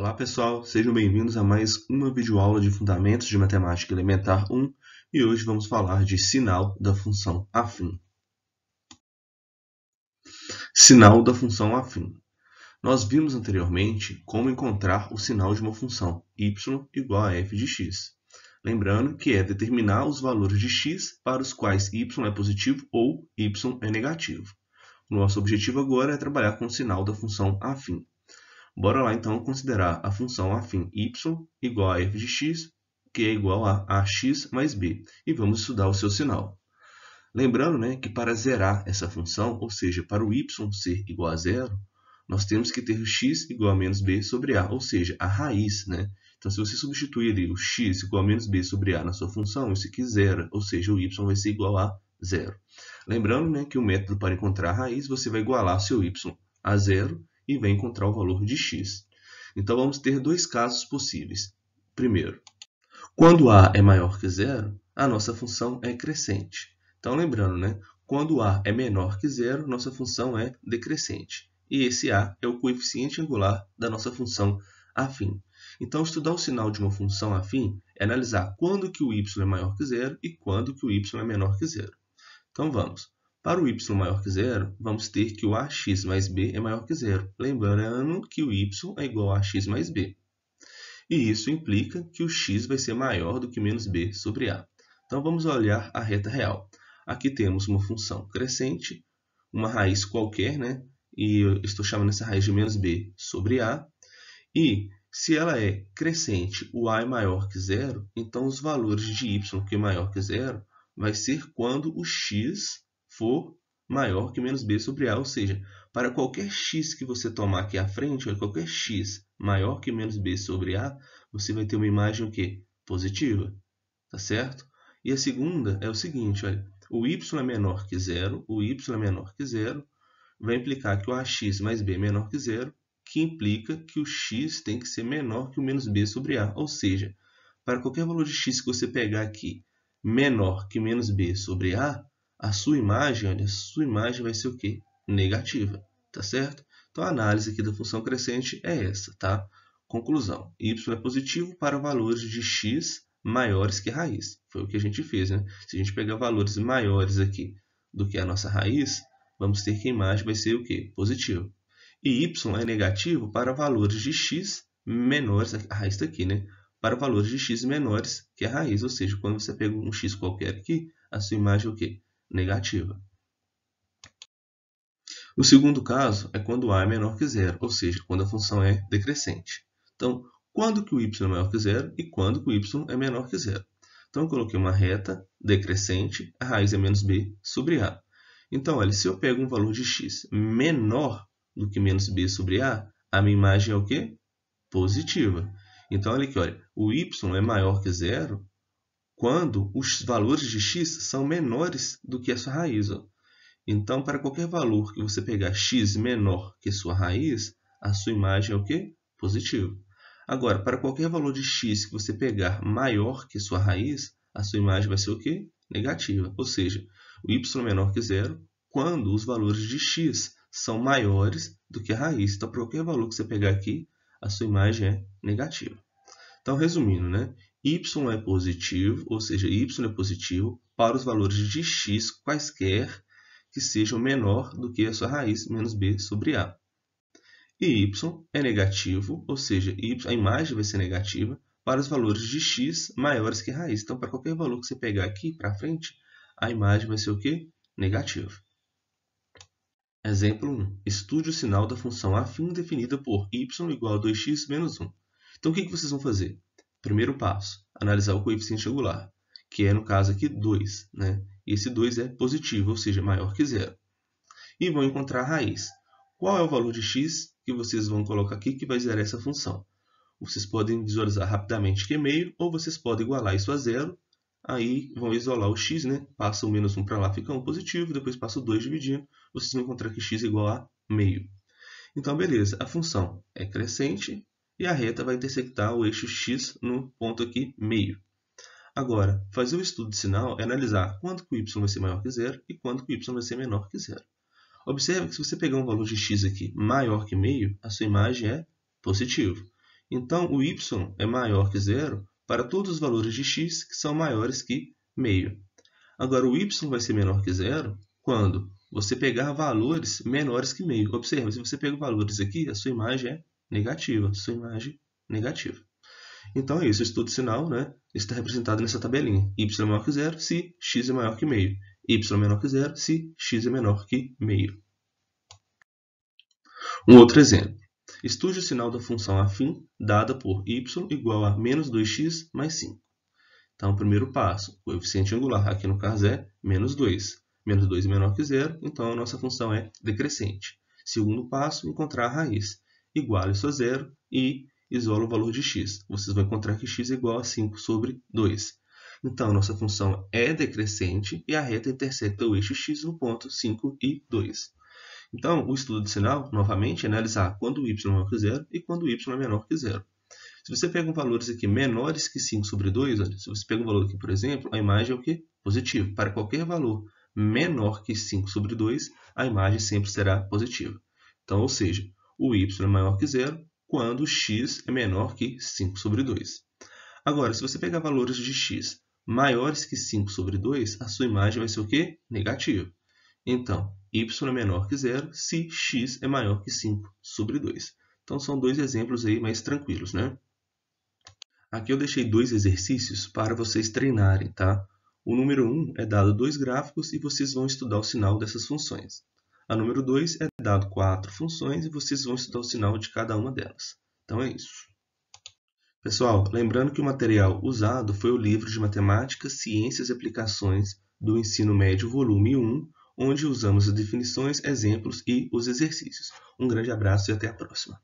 Olá pessoal, sejam bem-vindos a mais uma videoaula de Fundamentos de Matemática Elementar 1 e hoje vamos falar de sinal da função afim. Sinal da função afim. Nós vimos anteriormente como encontrar o sinal de uma função y igual a f de x. Lembrando que é determinar os valores de x para os quais y é positivo ou y é negativo. Nosso objetivo agora é trabalhar com o sinal da função afim. Bora lá então considerar a função afim y igual a f de x, que é igual a ax mais b, e vamos estudar o seu sinal. Lembrando né, que para zerar essa função, ou seja, para o y ser igual a zero, nós temos que ter o x igual a menos b sobre a, ou seja, a raiz. Né? Então, se você substituir ali o x igual a menos b sobre a na sua função, isso aqui zera, ou seja, o y vai ser igual a zero. Lembrando né, que o método para encontrar a raiz, você vai igualar seu y a zero e vai encontrar o valor de x. Então vamos ter dois casos possíveis. Primeiro, quando a é maior que zero, a nossa função é crescente. Então lembrando, né? quando a é menor que zero, nossa função é decrescente. E esse a é o coeficiente angular da nossa função afim. Então, estudar o sinal de uma função afim é analisar quando que o y é maior que zero e quando que o y é menor que zero. Então, vamos. Para o y maior que zero, vamos ter que o ax mais b é maior que zero, lembrando que o y é igual a ax mais b. E isso implica que o x vai ser maior do que menos b sobre a. Então vamos olhar a reta real. Aqui temos uma função crescente, uma raiz qualquer, né? e eu estou chamando essa raiz de menos b sobre a. E se ela é crescente, o a é maior que zero, então os valores de y que é maior que zero vai ser quando o x for maior que menos b sobre a, ou seja, para qualquer x que você tomar aqui à frente, olha, qualquer x maior que menos b sobre a, você vai ter uma imagem o quê? positiva, tá certo? E a segunda é o seguinte, olha, o y é menor que zero, o y é menor que zero, vai implicar que o ax mais b é menor que zero, que implica que o x tem que ser menor que o menos b sobre a, ou seja, para qualquer valor de x que você pegar aqui menor que menos b sobre a, a sua imagem, olha, a sua imagem vai ser o quê? Negativa, tá certo? Então a análise aqui da função crescente é essa, tá? Conclusão, y é positivo para valores de x maiores que a raiz. Foi o que a gente fez, né? Se a gente pegar valores maiores aqui do que a nossa raiz, vamos ter que a imagem vai ser o quê? Positivo. E y é negativo para valores de x menores, a raiz está aqui, né? Para valores de x menores que a raiz, ou seja, quando você pega um x qualquer aqui, a sua imagem é o quê? negativa. O segundo caso é quando a é menor que zero, ou seja, quando a função é decrescente. Então, quando que o y é maior que zero e quando que o y é menor que zero. Então, eu coloquei uma reta decrescente, a raiz é menos b sobre a. Então, olha, se eu pego um valor de x menor do que menos b sobre a, a minha imagem é o quê? Positiva. Então, olha aqui, olha, o y é maior que zero quando os valores de x são menores do que a sua raiz. Ó. Então, para qualquer valor que você pegar x menor que sua raiz, a sua imagem é o quê? Positivo. Agora, para qualquer valor de x que você pegar maior que sua raiz, a sua imagem vai ser o quê? Negativa. Ou seja, o y menor que zero quando os valores de x são maiores do que a raiz. Então, para qualquer valor que você pegar aqui, a sua imagem é negativa. Então, resumindo, né? y é positivo, ou seja, y é positivo para os valores de x quaisquer que sejam menor do que a sua raiz menos b sobre a. E y é negativo, ou seja, y, a imagem vai ser negativa para os valores de x maiores que a raiz. Então, para qualquer valor que você pegar aqui para frente, a imagem vai ser o quê? Negativa. Exemplo 1. Estude o sinal da função afim definida por y igual a 2x menos 1. Então, o que vocês vão fazer? Primeiro passo, analisar o coeficiente angular, que é, no caso aqui, 2. Né? Esse 2 é positivo, ou seja, maior que zero. E vão encontrar a raiz. Qual é o valor de x que vocês vão colocar aqui que vai zerar essa função? Vocês podem visualizar rapidamente que é meio, ou vocês podem igualar isso a zero, aí vão isolar o x, né? passa o menos 1 para lá, fica um positivo, depois passa o 2 dividindo, vocês vão encontrar que x é igual a meio. Então, beleza, a função é crescente, e a reta vai intersectar o eixo x no ponto aqui meio. Agora, fazer o estudo de sinal é analisar quando que o y vai ser maior que zero e quando que o y vai ser menor que zero. Observe que se você pegar um valor de x aqui maior que meio, a sua imagem é positivo. Então, o y é maior que zero para todos os valores de x que são maiores que meio. Agora, o y vai ser menor que zero quando você pegar valores menores que meio. Observe, se você pega valores aqui, a sua imagem é negativa, sua imagem negativa. Então é isso, o estudo sinal né, está representado nessa tabelinha. y é maior que zero se x é maior que meio. y é menor que zero se x é menor que meio. Um outro exemplo. Estude o sinal da função afim dada por y igual a menos 2x mais 5. Então, o primeiro passo, o coeficiente angular, aqui no caso é menos 2. Menos 2 é menor que zero, então a nossa função é decrescente. Segundo passo, encontrar a raiz igual isso a zero e isola o valor de x. Vocês vão encontrar que x é igual a 5 sobre 2. Então, nossa função é decrescente e a reta intersecta o eixo x no ponto 5 e 2. Então, o estudo de sinal, novamente, é analisar quando y é maior que zero e quando y é menor que zero. Se você pega valores aqui menores que 5 sobre 2, olha, se você pega um valor aqui, por exemplo, a imagem é o que? Positivo. Para qualquer valor menor que 5 sobre 2, a imagem sempre será positiva. Então, ou seja, o y é maior que zero quando x é menor que 5 sobre 2. Agora, se você pegar valores de x maiores que 5 sobre 2, a sua imagem vai ser o quê? Negativa. Então, y é menor que zero se x é maior que 5 sobre 2. Então, são dois exemplos aí mais tranquilos, né? Aqui eu deixei dois exercícios para vocês treinarem, tá? O número 1 um é dado dois gráficos e vocês vão estudar o sinal dessas funções. A número 2 é dado quatro funções e vocês vão estudar o sinal de cada uma delas. Então é isso. Pessoal, lembrando que o material usado foi o livro de Matemática, Ciências e Aplicações do Ensino Médio, volume 1, onde usamos as definições, exemplos e os exercícios. Um grande abraço e até a próxima.